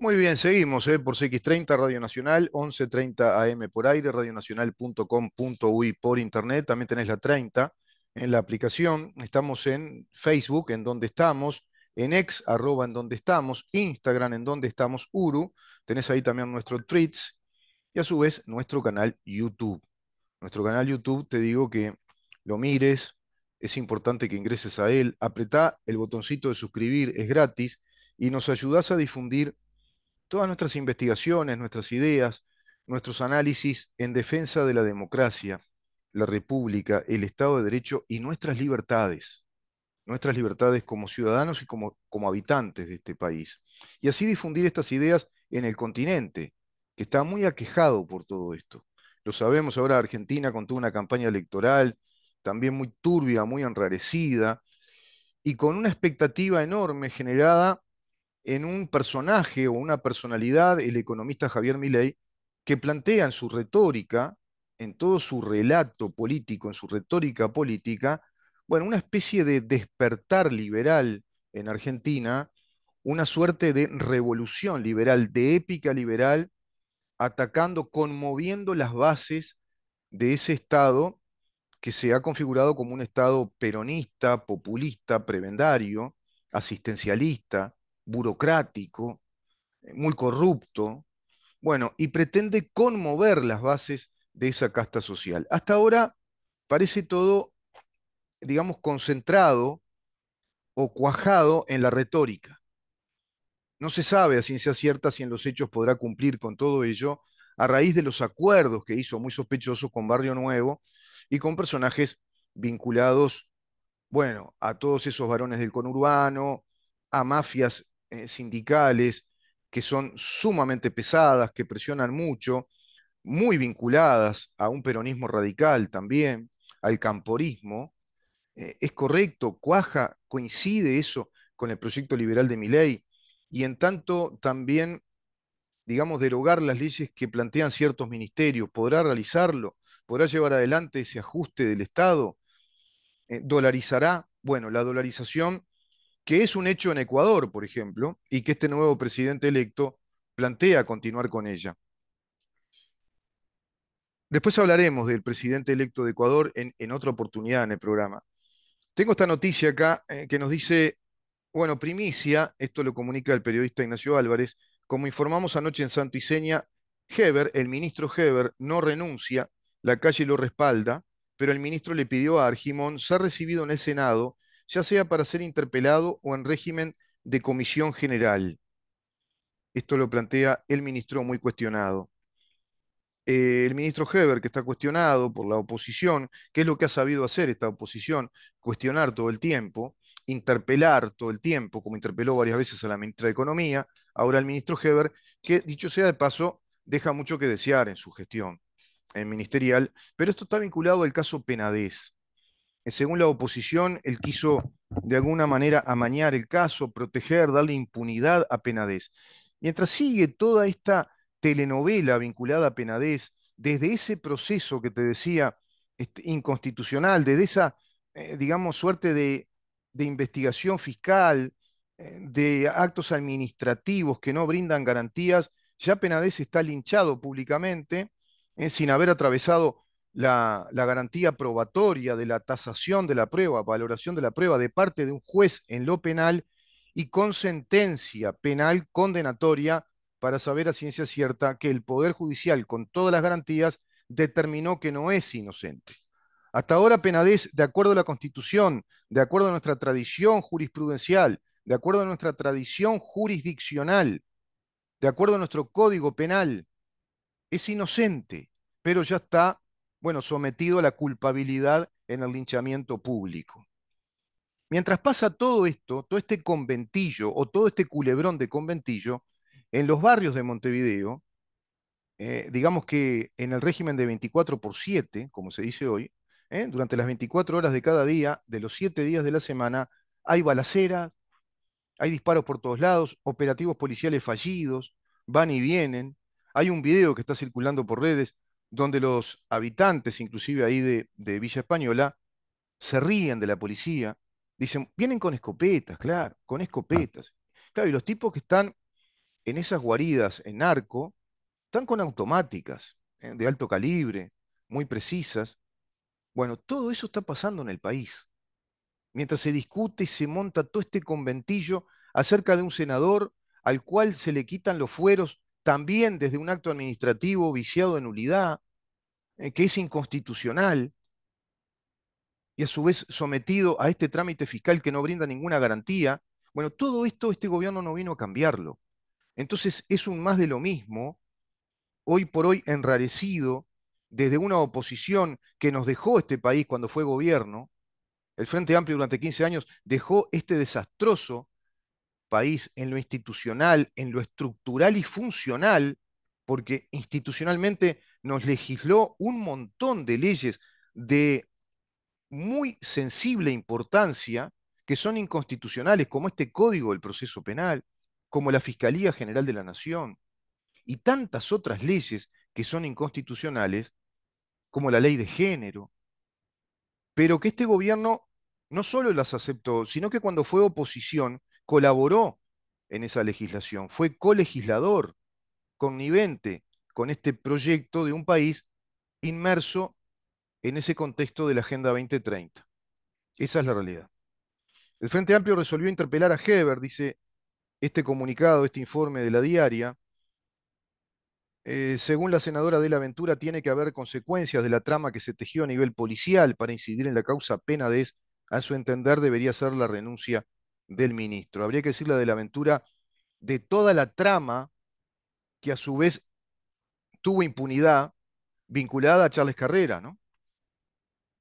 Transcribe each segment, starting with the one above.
Muy bien, seguimos eh, por CX30 Radio Nacional, 11.30 AM por aire, radionacional.com.uy por internet, también tenés la 30 en la aplicación, estamos en Facebook, en donde estamos, en ex, arroba en donde estamos, Instagram, en donde estamos, Uru, tenés ahí también nuestro tweets y a su vez nuestro canal YouTube. Nuestro canal YouTube, te digo que lo mires, es importante que ingreses a él, apretá el botoncito de suscribir, es gratis, y nos ayudás a difundir todas nuestras investigaciones, nuestras ideas, nuestros análisis en defensa de la democracia, la república, el Estado de Derecho y nuestras libertades, nuestras libertades como ciudadanos y como, como habitantes de este país. Y así difundir estas ideas en el continente, que está muy aquejado por todo esto. Lo sabemos ahora, Argentina toda una campaña electoral también muy turbia, muy enrarecida, y con una expectativa enorme generada en un personaje o una personalidad, el economista Javier Milei, que plantea en su retórica, en todo su relato político, en su retórica política, bueno, una especie de despertar liberal en Argentina, una suerte de revolución liberal, de épica liberal, atacando, conmoviendo las bases de ese Estado que se ha configurado como un Estado peronista, populista, prebendario, asistencialista, burocrático, eh, muy corrupto, bueno, y pretende conmover las bases de esa casta social. Hasta ahora parece todo, digamos, concentrado o cuajado en la retórica. No se sabe a ciencia cierta si en los hechos podrá cumplir con todo ello a raíz de los acuerdos que hizo muy sospechosos con Barrio Nuevo y con personajes vinculados, bueno, a todos esos varones del conurbano, a mafias eh, sindicales que son sumamente pesadas, que presionan mucho, muy vinculadas a un peronismo radical también, al camporismo. Eh, es correcto, cuaja, coincide eso con el proyecto liberal de ley, y en tanto también, digamos, derogar las leyes que plantean ciertos ministerios, podrá realizarlo, podrá llevar adelante ese ajuste del Estado, eh, dolarizará, bueno, la dolarización que es un hecho en Ecuador, por ejemplo, y que este nuevo presidente electo plantea continuar con ella. Después hablaremos del presidente electo de Ecuador en, otra oportunidad en el programa. Tengo esta noticia acá eh, que nos dice, bueno, primicia, esto lo comunica el periodista Ignacio Álvarez, como informamos anoche en Santo y Seña, Heber, el ministro Heber, no renuncia, la calle lo respalda, pero el ministro le pidió a se ha recibido en el Senado ya sea para ser interpelado o en régimen de comisión general. Esto lo plantea el ministro muy cuestionado. Eh, el ministro Heber, que está cuestionado por la oposición, que es lo que ha sabido hacer esta oposición, cuestionar todo el tiempo, interpelar todo el tiempo, como interpeló varias veces a la ministra de Economía, ahora el ministro Heber, que dicho sea de paso, deja mucho que desear en su gestión en eh, ministerial, pero esto está vinculado al caso Penadez. Eh, según la oposición, él quiso de alguna manera amañar el caso, proteger, darle impunidad a Penadez. Mientras sigue toda esta telenovela vinculada a Penadez, desde ese proceso que te decía este, inconstitucional, desde esa, eh, digamos, suerte de, investigación fiscal, eh, de actos administrativos que no brindan garantías, ya Penadez está linchado públicamente, sin haber atravesado la, garantía probatoria de la tasación de la prueba, valoración de la prueba de parte de un juez en lo penal y con sentencia penal condenatoria para saber a ciencia cierta que el Poder Judicial, con todas las garantías, determinó que no es inocente. Hasta ahora Penades, de acuerdo a la Constitución, de acuerdo a nuestra tradición jurisprudencial, de acuerdo a nuestra tradición jurisdiccional, de acuerdo a nuestro código penal, es inocente, pero ya está bueno, sometido a la culpabilidad en el linchamiento público. Mientras pasa todo esto, todo este conventillo o todo este culebrón de conventillo, en los barrios de Montevideo, eh, digamos que en el régimen de 24 por 7, como se dice hoy, eh, durante las 24 horas de cada día, de los 7 días de la semana, hay balaceras, hay disparos por todos lados, operativos policiales fallidos, van y vienen. Hay un video que está circulando por redes donde los habitantes, inclusive ahí de, Villa Española, se ríen de la policía, dicen, vienen con escopetas, claro, con ah. escopetas. Claro, y los tipos que están en esas guaridas en arco, están con automáticas ¿eh? de alto calibre, muy precisas. Bueno, todo eso está pasando en el país. Mientras se discute y se monta todo este conventillo acerca de un senador al cual se le quitan los fueros también desde un acto administrativo viciado de nulidad, eh, que es inconstitucional y a su vez sometido a este trámite fiscal que no brinda ninguna garantía. Bueno, todo esto este gobierno no vino a cambiarlo. Entonces es un más de lo mismo, hoy por hoy enrarecido desde una oposición que nos dejó este país cuando fue gobierno, el Frente Amplio durante 15 años dejó este desastroso país en lo institucional, en lo estructural y funcional, porque institucionalmente nos legisló un montón de leyes de muy sensible importancia que son inconstitucionales, como este Código del Proceso Penal, como la Fiscalía General de la Nación, y tantas otras leyes que son inconstitucionales, como la ley de género, pero que este gobierno no solo las aceptó, sino que cuando fue oposición colaboró en esa legislación, fue colegislador, connivente con este proyecto de un país inmerso en ese contexto de la Agenda 2030. Esa es la realidad. El Frente Amplio resolvió interpelar a Heber, dice este comunicado, este informe de la diaria. Eh, según la senadora de la aventura, tiene que haber consecuencias de la trama que se tejió a nivel policial para incidir en la causa pena es, A su entender, debería ser la renuncia del ministro. Habría que decir la de la aventura de toda la trama que a su vez tuvo impunidad vinculada a Charles Carrera, ¿no?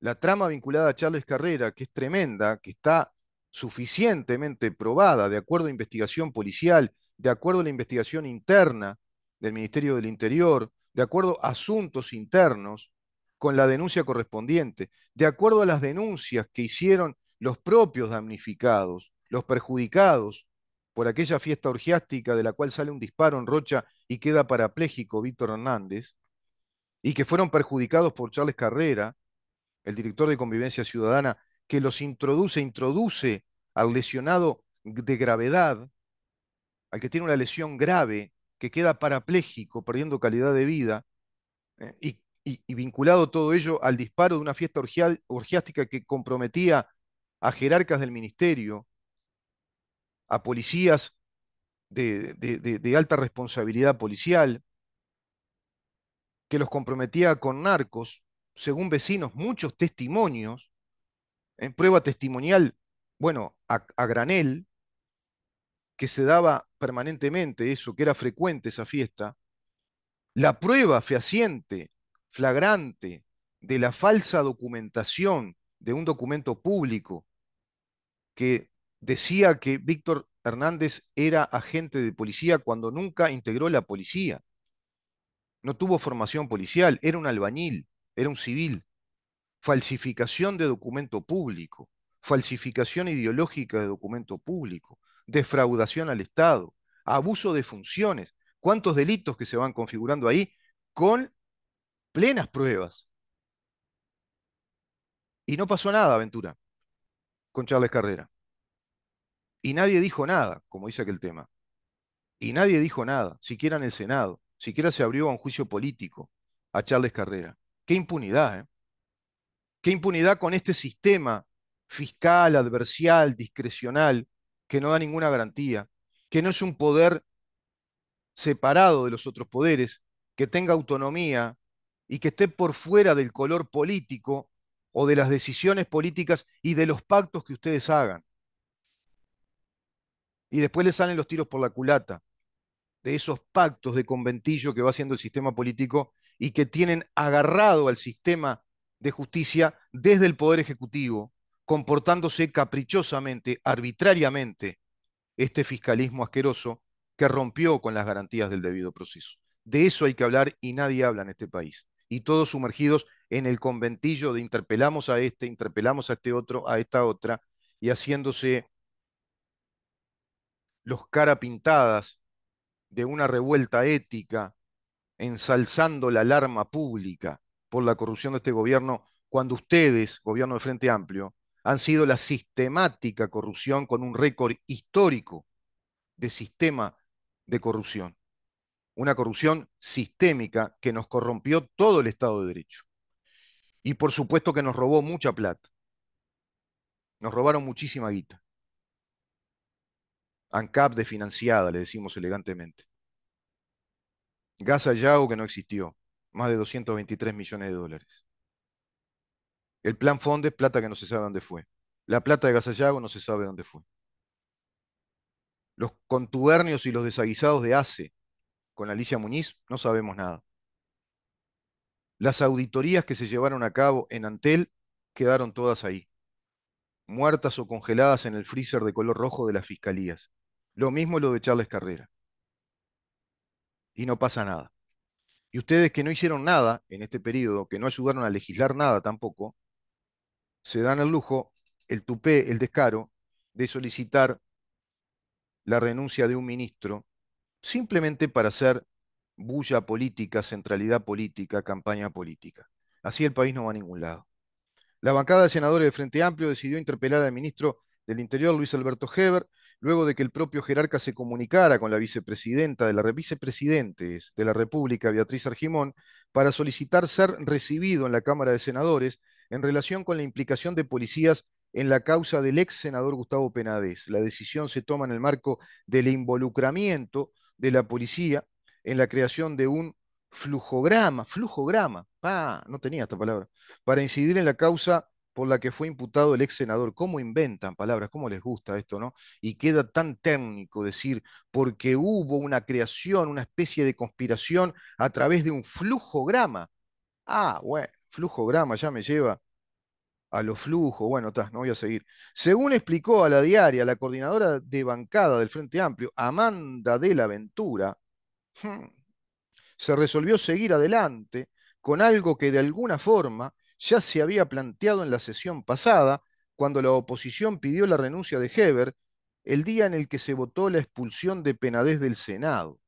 La trama vinculada a Charles Carrera, que es tremenda, que está suficientemente probada de acuerdo a investigación policial, de acuerdo a la investigación interna del Ministerio del Interior, de acuerdo a asuntos internos, con la denuncia correspondiente, de acuerdo a las denuncias que hicieron los propios damnificados, los perjudicados por aquella fiesta orgiástica de la cual sale un disparo en Rocha y queda parapléjico Víctor Hernández, y que fueron perjudicados por Charles Carrera, el director de Convivencia Ciudadana, que los introduce, introduce al lesionado de gravedad, al que tiene una lesión grave, que queda parapléjico, perdiendo calidad de vida, eh, y, y, vinculado todo ello al disparo de una fiesta orgiástica que comprometía a jerarcas del ministerio, a policías de, alta responsabilidad policial, que los comprometía con narcos, según vecinos, muchos testimonios, en prueba testimonial, bueno, a, a, granel, que se daba permanentemente eso, que era frecuente esa fiesta, la prueba fehaciente, flagrante, de la falsa documentación de un documento público que decía que Víctor Hernández era agente de policía cuando nunca integró la policía. No tuvo formación policial, era un albañil, era un civil. Falsificación de documento público, falsificación ideológica de documento público, defraudación al Estado, abuso de funciones. ¿Cuántos delitos que se van configurando ahí con plenas pruebas? Y no pasó nada, Aventura, con Charles Carrera. Y nadie dijo nada, como dice aquel tema. Y nadie dijo nada, siquiera en el Senado, siquiera se abrió a un juicio político a Charles Carrera. Qué impunidad, ¿eh? Qué impunidad con este sistema fiscal, adversial, discrecional, que no da ninguna garantía, que no es un poder separado de los otros poderes, que tenga autonomía y que esté por fuera del color político o de las decisiones políticas y de los pactos que ustedes hagan. Y después le salen los tiros por la culata de esos pactos de conventillo que va haciendo el sistema político y que tienen agarrado al sistema de justicia desde el Poder Ejecutivo, comportándose caprichosamente, arbitrariamente, este fiscalismo asqueroso que rompió con las garantías del debido proceso. De eso hay que hablar y nadie habla en este país. Y todos sumergidos en el conventillo de interpelamos a este, interpelamos a este otro, a esta otra, y haciéndose los cara pintadas de una revuelta ética, ensalzando la alarma pública por la corrupción de este gobierno, cuando ustedes, gobierno de Frente Amplio, han sido la sistemática corrupción con un récord histórico de sistema de corrupción. Una corrupción sistémica que nos corrompió todo el Estado de Derecho. Y por supuesto que nos robó mucha plata. Nos robaron muchísima guita. ANCAP financiada le decimos elegantemente. Gas que no existió, más de 223 millones de dólares. El plan Fondes, plata que no se sabe dónde fue. La plata de Gasallago no se sabe dónde fue. Los contubernios y los desaguisados de ACE con Alicia Muñiz, no sabemos nada. Las auditorías que se llevaron a cabo en Antel quedaron todas ahí, muertas o congeladas en el freezer de color rojo de las fiscalías. Lo mismo lo de Charles Carrera. Y no pasa nada. Y ustedes que no hicieron nada en este periodo, que no ayudaron a legislar nada tampoco, se dan el lujo, el tupé, el descaro de solicitar la renuncia de un ministro simplemente para hacer bulla política, centralidad política, campaña política. Así el país no va a ningún lado. La bancada de senadores de Frente Amplio decidió interpelar al ministro del Interior, Luis Alberto Heber, luego de que el propio jerarca se comunicara con la vicepresidenta de la de la República, Beatriz Argimón, para solicitar ser recibido en la Cámara de Senadores en relación con la implicación de policías en la causa del ex senador Gustavo Penades. La decisión se toma en el marco del involucramiento de la policía en la creación de un flujograma, flujograma, ah, no tenía esta palabra, para incidir en la causa por la que fue imputado el ex senador. ¿Cómo inventan palabras? ¿Cómo les gusta esto, no? Y queda tan técnico decir, porque hubo una creación, una especie de conspiración a través de un flujo grama. Ah, bueno, flujograma ya me lleva a los flujos. Bueno, no voy a seguir. Según explicó a la diaria la coordinadora de bancada del Frente Amplio, Amanda de la Ventura, hmm, se resolvió seguir adelante con algo que de alguna forma ya se había planteado en la sesión pasada, cuando la oposición pidió la renuncia de Heber, el día en el que se votó la expulsión de Penadez del Senado.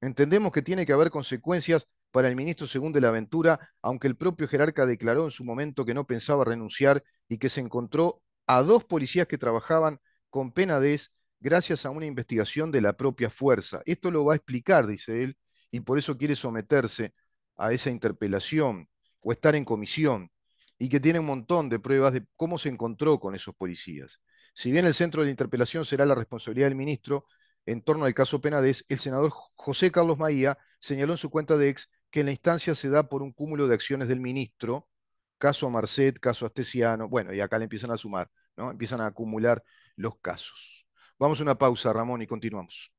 Entendemos que tiene que haber consecuencias para el ministro Según de la Ventura, aunque el propio jerarca declaró en su momento que no pensaba renunciar y que se encontró a dos policías que trabajaban con Penadez gracias a una investigación de la propia fuerza. Esto lo va a explicar, dice él, y por eso quiere someterse a esa interpelación o estar en comisión y que tiene un montón de pruebas de cómo se encontró con esos policías. Si bien el centro de interpelación será la responsabilidad del ministro en torno al caso Penades, el senador José Carlos Maía señaló en su cuenta de ex que en la instancia se da por un cúmulo de acciones del ministro, caso a Marcet, caso Astesiano, bueno, y acá le empiezan a sumar, ¿no? Empiezan a acumular los casos. Vamos a una pausa, Ramón, y continuamos.